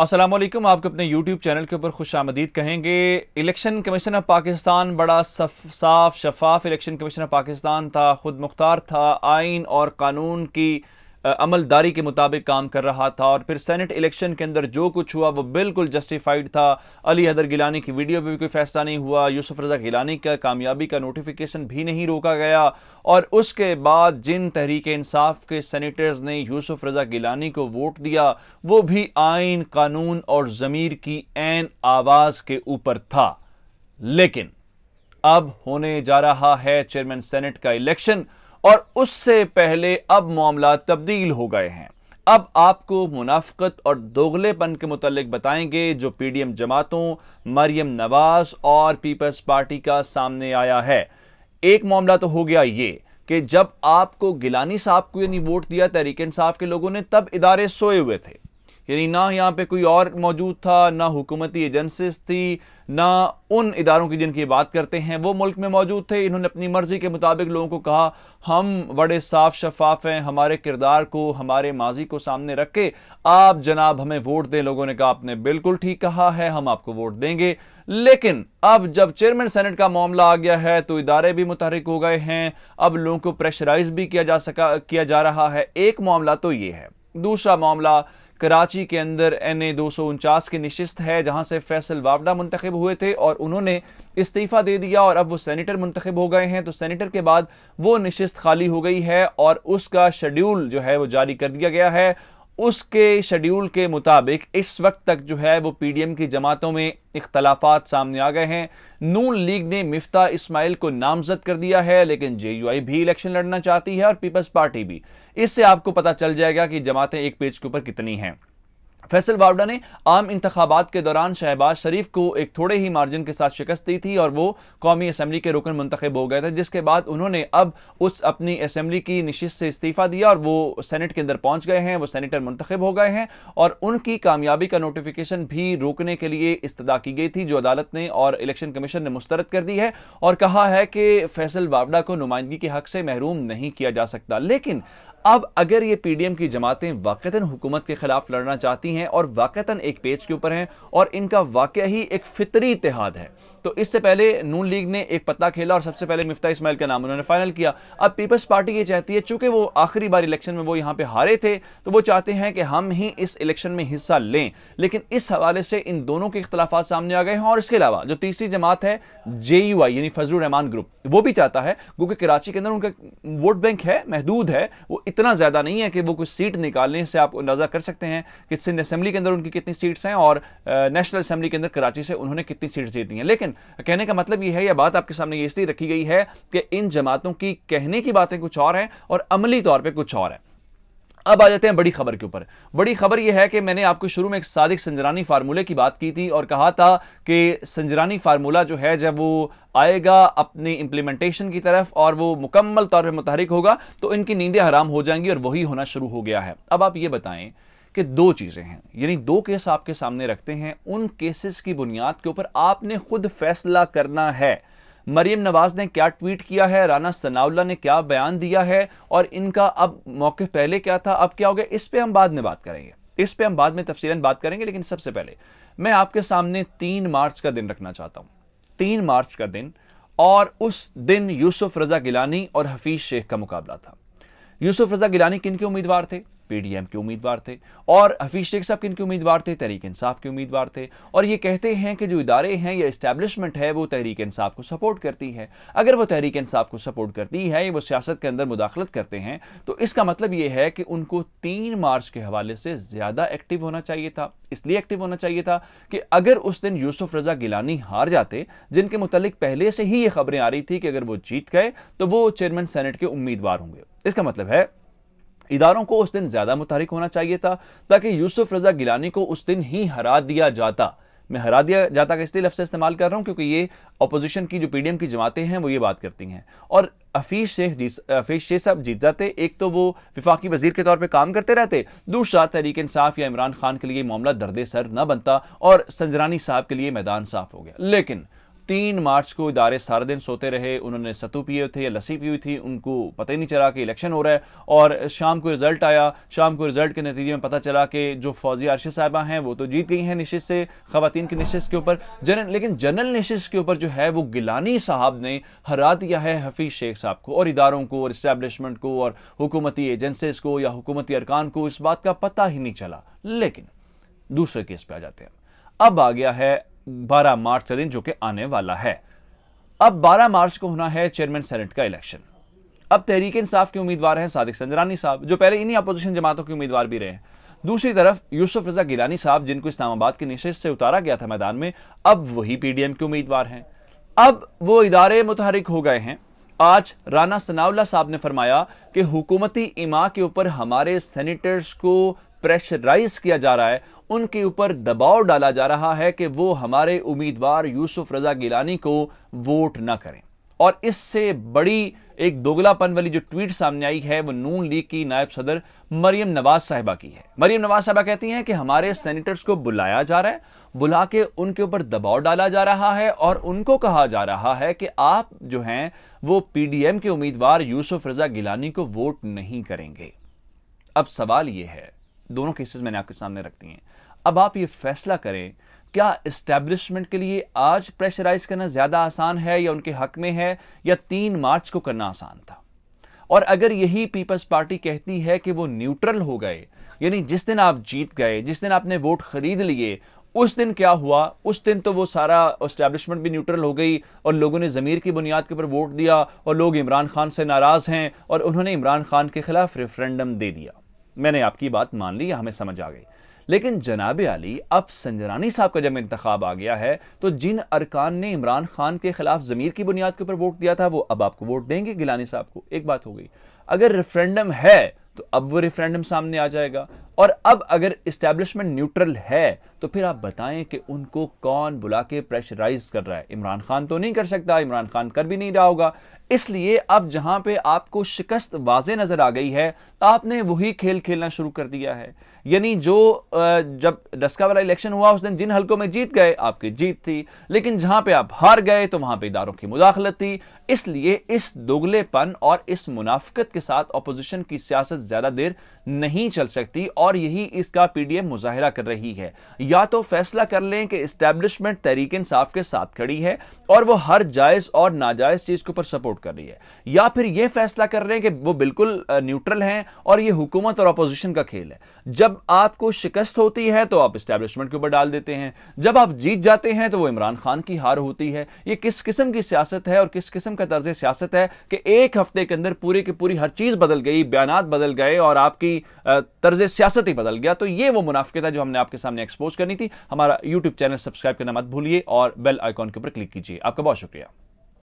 असलम आपके अपने YouTube channel के ऊपर खुश आमदीद कहेंगे इलेक्शन कमीशन ऑफ पाकिस्तान बड़ा सफ साफ शफाफ इलेक्शन कमीशन ऑफ पाकिस्तान था खुद मुख्तार था आइन और कानून की अमलदारी के मुताबिक काम कर रहा था और फिर सेनेट इलेक्शन के अंदर जो कुछ हुआ वो बिल्कुल जस्टिफाइड था अली हदर गिलानी की वीडियो पर भी कोई फैसला नहीं हुआ यूसुफ रजा गिलानी का कामयाबी का नोटिफिकेशन भी नहीं रोका गया और उसके बाद जिन तहरीक इंसाफ के सेनेटर्स ने यूसुफ रजा गिलानी को वोट दिया वो भी आइन कानून और ज़मीर की एन आवाज़ के ऊपर था लेकिन अब होने जा रहा है चेयरमैन सेनेट का इलेक्शन और उससे पहले अब मामला तब्दील हो गए हैं अब आपको मुनाफ्त और दोगलेपन के मुतालिक बताएंगे जो पीडीएम जमातों मरियम नवाज और पीपल्स पार्टी का सामने आया है एक मामला तो हो गया ये कि जब आपको गिलानी साहब को यानी वोट दिया तहरीक साहब के लोगों ने तब इदारे सोए हुए थे यानी ना यहाँ पे कोई और मौजूद था ना हुकूमती एजेंसीज थी ना उन इदारों की जिनकी बात करते हैं वो मुल्क में मौजूद थे इन्होंने अपनी मर्ज़ी के मुताबिक लोगों को कहा हम बड़े साफ शफाफ हैं हमारे किरदार को हमारे माजी को सामने रख के आप जनाब हमें वोट दें लोगों ने कहा आपने बिल्कुल ठीक कहा है हम आपको वोट देंगे लेकिन अब जब चेयरमैन सेनेट का मामला आ गया है तो इदारे भी मुतहरक हो गए हैं अब लोगों को प्रेशराइज भी किया जा सका किया जा रहा है एक मामला तो ये है दूसरा मामला कराची के अंदर एन ए दो सौ उनचास की नशस्त है जहां से फैसल वावडा मुंतखब हुए थे और उन्होंने इस्तीफ़ा दे दिया और अब वो सैनिटर मुंतखब हो गए हैं तो सैनिटर के बाद वो नशस्त खाली हो गई है और उसका शेड्यूल जो है वो जारी कर दिया गया है उसके शेड्यूल के मुताबिक इस वक्त तक जो है वो पीडीएम की जमातों में इख्तलाफात सामने आ गए हैं नून लीग ने मिफ्ता इस्माइल को नामजद कर दिया है लेकिन जेयूआई भी इलेक्शन लड़ना चाहती है और पीपल्स पार्टी भी इससे आपको पता चल जाएगा कि जमातें एक पेज के ऊपर कितनी हैं फैसल वावडा ने आम इंतबात के दौरान शहबाज शरीफ को एक थोड़े ही मार्जिन के साथ शिकस्त दी थी और वो कौमी असम्बली के रुकन मंतखब हो गए थे जिसके बाद उन्होंने अब उस अपनी असम्बली की नशस्त से इस्तीफ़ा दिया और वो सैनट के अंदर पहुंच गए हैं वो सैनिटर मंतखब हो गए हैं और उनकी कामयाबी का नोटिफिकेशन भी रोकने के लिए इस्तदा की गई थी जो अदालत ने और इलेक्शन कमीशन ने मुस्तरद कर दी है और कहा है कि फैसल वावडा को नुमाइंदगी के हक से महरूम नहीं किया जा सकता लेकिन अब अगर ये पीडीएम की जमातें वाकता हुकूमत के खिलाफ लड़ना चाहती हैं और वाकता एक पेज के ऊपर हैं और इनका वाक़ ही एक फितरी इतिहाद है तो इससे पहले नून लीग ने एक पत्ता खेला और सबसे पहले मिफ्ता इसमाइल का नाम उन्होंने फाइनल किया अब पीपल्स पार्टी ये चाहती है चूंकि वो आखिरी बार इलेक्शन में वो यहाँ पे हारे थे तो वो चाहते हैं कि हम ही इस इलेक्शन में हिस्सा लें लेकिन इस हवाले से इन दोनों के इख्तलाफा सामने आ गए हैं और इसके अलावा जो तीसरी जमात है जे यू आई यानी फजल रहमान ग्रुप वो भी चाहता है क्योंकि कराची के अंदर उनका वोट बैंक है महदूद है वो इतना ज़्यादा नहीं है कि वो कुछ सीट निकालने से आप अंदाज़ा कर सकते हैं कि सिंध असम्बली के अंदर उनकी कितनी सीट्स हैं और नेशनल असम्बली के अंदर कराची से उन्होंने कितनी सीट्स जीती हैं लेकिन कहने का मतलब ये है यह बात आपके सामने इसलिए रखी गई है कि इन जमातों की कहने की बातें कुछ और हैं और अमली तौर पर कुछ और है अब आ जाते हैं बड़ी खबर के ऊपर बड़ी खबर यह है कि मैंने आपको शुरू में एक सादिक संजरानी फार्मूले की बात की थी और कहा था कि संजरानी फार्मूला जो है जब वो आएगा अपनी इम्प्लीमेंटेशन की तरफ और वो मुकम्मल तौर पर मुतहरिक होगा तो इनकी नींदें हराम हो जाएंगी और वही होना शुरू हो गया है अब आप ये बताएं कि दो चीज़ें हैं यानी दो केस आपके सामने रखते हैं उन केसेस की बुनियाद के ऊपर आपने खुद फैसला करना है मरीम नवाज ने क्या ट्वीट किया है राना सनाउल्ला ने क्या बयान दिया है और इनका अब मौके पहले क्या था अब क्या हो गया इस पर हम बाद में बात करेंगे इस पर हम बाद में तफसीला बात करेंगे लेकिन सबसे पहले मैं आपके सामने तीन मार्च का दिन रखना चाहता हूँ तीन मार्च का दिन और उस दिन यूसुफ रजा गिलानी और हफीज शेख का मुकाबला था यूसुफ रजा गिलानी किन के उम्मीदवार थे पीडीएम के उम्मीदवार थे और हफीज शेख साहब किन के उम्मीदवार थे तहरीक इंसाफ के उम्मीदवार थे और ये कहते हैं कि जो इदारे हैं या इस्टेब्लिशमेंट है वो तहरीक इंसाफ को सपोर्ट करती है अगर वो तहरीक इंसाफ को सपोर्ट करती है वो सियासत के अंदर मुदाखलत करते हैं तो इसका मतलब ये है कि उनको तीन मार्च के हवाले से ज़्यादा एक्टिव होना चाहिए था इसलिए एक्टिव होना चाहिए था कि अगर उस दिन यूसुफ रजा गिलानी हार जाते जिनके मुतलिक पहले से ही ये खबरें आ रही थी कि अगर वो जीत गए तो वो चेयरमैन सेनेट के उम्मीदवार होंगे इसका मतलब है इदारों को उस दिन ज्यादा मुतहरक होना चाहिए था ताकि यूसुफ रजा गिलानी को उस दिन ही हरा दिया जाता मैं हरा दिया जाता का इसलिए लफ्ज़ इस्तेमाल कर रहा हूँ क्योंकि ये अपोजिशन की जो पीडीएम की जमातें हैं वो ये बात करती हैं और अफीज शेख जी हफीज शेख साहब जीत जाते एक तो वो विफाकी वजीर के तौर पर काम करते रहते दूसरा तहरीक इंसाफ या इमरान खान के लिए मामला दर्द सर न बनता और संजरानी साहब के लिए मैदान साफ हो गया लेकिन तीन मार्च को इदारे सारा दिन सोते रहे उन्होंने सत्तू पिए थे या लस्सी पी हुई थी उनको पता ही नहीं चला कि इलेक्शन हो रहा है और शाम को रिजल्ट आया शाम को रिजल्ट के नतीजे में पता चला कि जो फौजी अरशद साहबा हैं वो तो जीत गई हैं निशिश से खातन की निशिश के ऊपर जनरल लेकिन जनरल निशिश के ऊपर जो है वो गिलानी साहब ने हरा दिया है हफीज़ शेख साहब को और इदारों को और इस्टेबलिशमेंट को और हुकूमती एजेंसीज को या हुकूमती अरकान को इस बात का पता ही नहीं चला लेकिन दूसरे केस पे आ जाते हैं अब आ गया है 12 मार्च का दिन जो कि आने वाला है अब 12 मार्च को होना है चेयरमैन सेनेट का इलेक्शन अब तहरीक इंसाफ के उम्मीदवार हैं सादिक संजरानी साहब जो पहले इन्हीं अपोजिशन जमातों के उम्मीदवार भी रहे हैं दूसरी तरफ यूसुफ रजा गिलानी साहब जिनको इस्लामाबाद के निशे से उतारा गया था मैदान में अब वही पीडीएम के उम्मीदवार हैं अब वो इदारे मुतहरिक हो गए हैं आज राना सनाउल्ला साहब ने फरमाया कि हुकूमती इमा के ऊपर हमारे सेनेटर्स को प्रेशराइज किया जा रहा है उनके ऊपर दबाव डाला जा रहा है कि वो हमारे उम्मीदवार यूसुफ रजा गिलानी को वोट ना करें और इससे बड़ी एक दोगलापन वाली जो ट्वीट सामने आई है वो नून लीग की नायब सदर मरियम नवाज साहिबा की है मरियम नवाज साहिबा कहती हैं कि हमारे सेनेटर्स को बुलाया जा रहा है बुला के उनके ऊपर दबाव डाला जा रहा है और उनको कहा जा रहा है कि आप जो हैं वो पीडीएम के उम्मीदवार यूसुफ रजा गिलानी को वोट नहीं करेंगे अब सवाल यह है दोनों केसेस मैंने आपके सामने रख दिए हैं अब आप ये फैसला करें क्या इस्टेब्लिशमेंट के लिए आज प्रेशराइज करना ज्यादा आसान है या उनके हक में है या तीन मार्च को करना आसान था और अगर यही पीपल्स पार्टी कहती है कि वो न्यूट्रल हो गए यानी जिस दिन आप जीत गए जिस दिन आपने वोट खरीद लिए उस दिन क्या हुआ उस दिन तो वो सारा इस्टेब्लिशमेंट भी न्यूट्रल हो गई और लोगों ने ज़मीर की बुनियाद के ऊपर वोट दिया और लोग इमरान खान से नाराज़ हैं और उन्होंने इमरान खान के खिलाफ रेफरेंडम दे दिया मैंने आपकी बात मान ली हमें समझ आ गई लेकिन जनाब अली अब संजरानी साहब का जब इंतखब आ गया है तो जिन अरकान ने इमरान खान के खिलाफ ज़मीर की बुनियाद के ऊपर वोट दिया था वो अब आपको वोट देंगे गिलानी साहब को एक बात हो गई अगर रेफरेंडम है तो अब वो रेफरेंडम सामने आ जाएगा और अब अगर इस्टेब्लिशमेंट न्यूट्रल है तो फिर आप बताएं कि उनको कौन बुला के प्रेशराइज कर रहा है इमरान खान तो नहीं कर सकता इमरान खान कर भी नहीं रहा होगा इसलिए अब जहां पे आपको शिकस्त वाजे नजर आ गई है तो आपने वही खेल खेलना शुरू कर दिया है यानी जो जब डस्का वाला इलेक्शन हुआ उस दिन जिन हलकों में जीत गए आपकी जीत थी लेकिन जहां पे आप हार गए तो वहां पे इदारों की मुदाखलत थी इसलिए इस दोगलेपन और इस मुनाफ्त के साथ अपोजिशन की सियासत ज्यादा देर नहीं चल सकती और यही इसका पीडीएम मुजाहरा कर रही है या तो फैसला कर लें कि इस्टेब्लिशमेंट तहरीक इंसाफ के साथ खड़ी है और वह हर जायज और नाजायज चीज के ऊपर सपोर्ट कर रही है या फिर यह फैसला कर रहे हैं कि वो बिल्कुल न्यूट्रल हैं और ये हुकूमत और अपोजिशन का खेल है जब आपको शिकस्त होती है तो आप स्टैब्लिशमेंट के ऊपर डाल देते हैं जब आप जीत जाते हैं तो वो इमरान खान की हार होती है ये किस किस्म की सियासत है और किस किस्म का तर्ज सियासत है कि एक हफ्ते के अंदर पूरी की पूरी हर चीज़ बदल गई बयान बदल गए और आपकी तर्ज सियासत ही बदल गया तो ये वो मुनाफिकत है जो हमने आपके सामने एक्सपोज करनी थी हमारा यूट्यूब चैनल सब्सक्राइब करना मत भूलिए और बेल आइकॉन के ऊपर क्लिक कीजिए आपका बहुत शुक्रिया